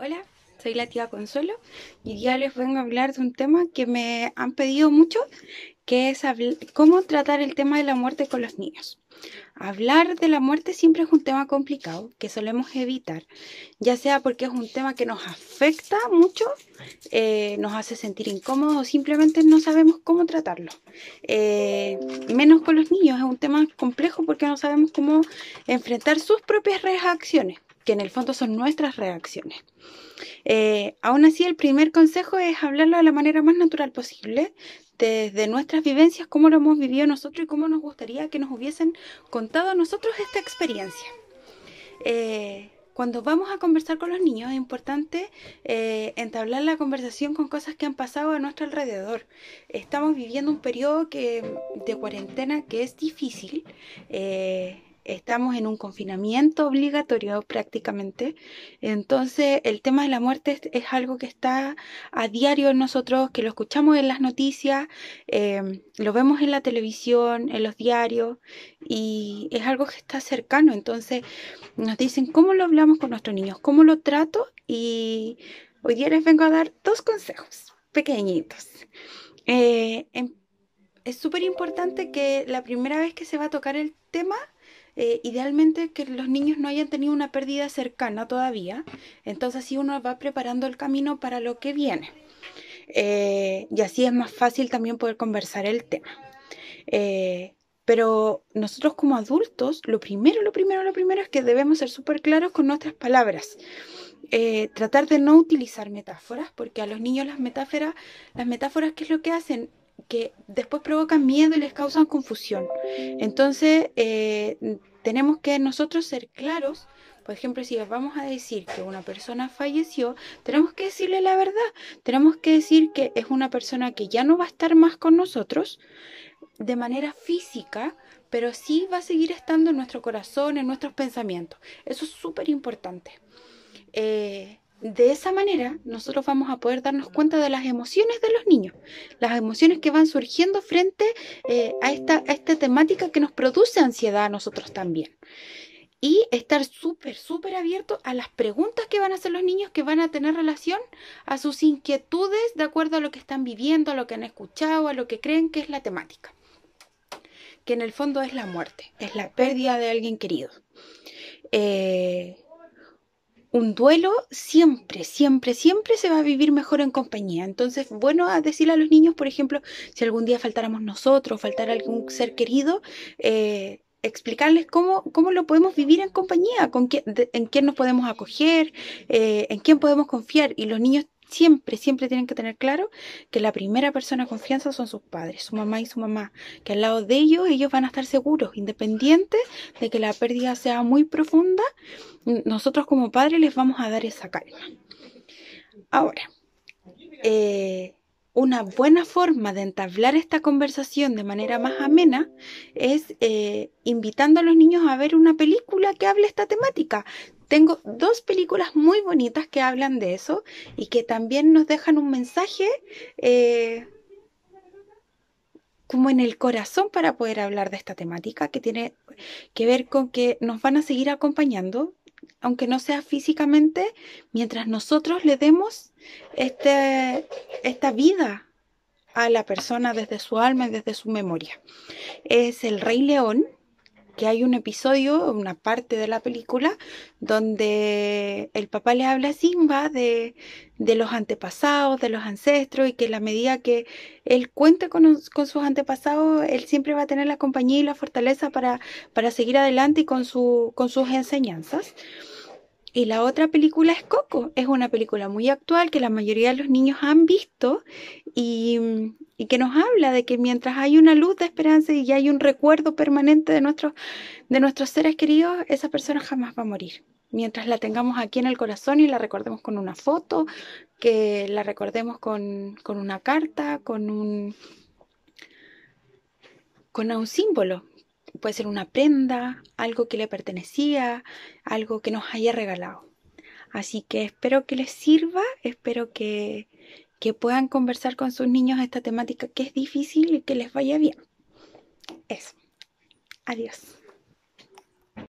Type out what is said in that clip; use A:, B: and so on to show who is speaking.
A: Hola, soy la tía Consuelo y ya les vengo a hablar de un tema que me han pedido mucho, que es cómo tratar el tema de la muerte con los niños. Hablar de la muerte siempre es un tema complicado que solemos evitar, ya sea porque es un tema que nos afecta mucho, eh, nos hace sentir incómodos o simplemente no sabemos cómo tratarlo. Eh, menos con los niños, es un tema complejo porque no sabemos cómo enfrentar sus propias reacciones que en el fondo son nuestras reacciones. Eh, aún así, el primer consejo es hablarlo de la manera más natural posible, desde nuestras vivencias, cómo lo hemos vivido nosotros y cómo nos gustaría que nos hubiesen contado a nosotros esta experiencia. Eh, cuando vamos a conversar con los niños es importante eh, entablar la conversación con cosas que han pasado a nuestro alrededor. Estamos viviendo un periodo que, de cuarentena que es difícil estamos en un confinamiento obligatorio prácticamente. Entonces el tema de la muerte es, algo que está a diario en nosotros, que lo escuchamos en las noticias, em, lo vemos en la televisión, en los diarios y es algo que está cercano. Entonces nos dicen cómo lo hablamos con nuestros niños, cómo lo trato y hoy día les vengo a dar dos consejos pequeñitos. Eh, em, es súper importante que la primera vez que se va a tocar el tema eh, idealmente que los niños no hayan tenido una pérdida cercana todavía, entonces así uno va preparando el camino para lo que viene. Eh, y así es más fácil también poder conversar el tema. Eh, pero nosotros como adultos, lo primero, lo primero, lo primero es que debemos ser súper claros con nuestras palabras. tratar de no utilizar metáforas, porque a los niños las metáforas, las metáforas, ¿qué es lo que hacen? que después provocan miedo y les causan confusión. Entonces, eh, tenemos que nosotros ser claros. Por ejemplo, si vamos a decir que una persona falleció, tenemos que decirle la verdad. Tenemos que decir que es una persona que ya no va a estar más con nosotros de manera física, pero sí va a seguir estando en nuestro corazón, en nuestros pensamientos. Eso es súper importante. Eh, de esa manera, nosotros vamos a poder darnos cuenta de las emociones de los niños, las emociones que van surgiendo frente eh, a, esta, a esta temática que nos produce ansiedad a nosotros también y estar súper, súper abierto a las preguntas que van a hacer los niños que van a tener relación a sus inquietudes de acuerdo a lo que están viviendo, a lo que han escuchado, a lo que creen que es la temática, que en el fondo es la muerte, es la pérdida de alguien querido. Eh, un duelo siempre, siempre, siempre se va a vivir mejor en compañía. Entonces, bueno, a decirle a los niños, por ejemplo, si algún día faltáramos nosotros, faltara algún ser querido, eh, explicarles cómo, cómo lo podemos vivir en compañía, con quién, en quién nos podemos acoger, eh, en quién podemos confiar. Y los niños siempre, siempre tienen que tener claro que la primera persona de confianza son sus padres, su mamá y su mamá, que al lado de ellos ellos van a estar seguros, independientes de que la pérdida sea muy profunda, nosotros como padres les vamos a dar esa calma. Ahora, eh, una buena forma de entablar esta conversación de manera más amena es eh, invitando a los niños a ver una película que hable esta temática. Tengo dos películas muy bonitas que hablan de eso y que también nos dejan un mensaje eh, como en el corazón para poder hablar de esta temática que tiene que ver con que nos van a seguir acompañando, aunque no sea físicamente, mientras nosotros le demos este, esta vida a la persona desde su alma y desde su memoria. Es El Rey León, que hay un episodio, una parte de la película, donde el papá le habla a Simba de, los antepasados, de los ancestros, y que la medida que él cuente con, sus antepasados, él siempre va a tener la compañía y la fortaleza para, para seguir adelante y con, su, con sus enseñanzas. Y la otra película es Coco. Es una película muy actual que la mayoría de los niños han visto y, que nos habla de que mientras hay una luz de esperanza y hay un recuerdo permanente de, nuestros de nuestros seres queridos, esa persona jamás va a morir. Mientras la tengamos aquí en el corazón y la recordemos con una foto, que la recordemos con, con una carta, con un, con un símbolo, puede ser una prenda, algo que le pertenecía, algo que nos haya regalado. Así que espero que les sirva, espero que, que puedan conversar con sus niños esta temática que es difícil y que les vaya bien. Eso. Adiós.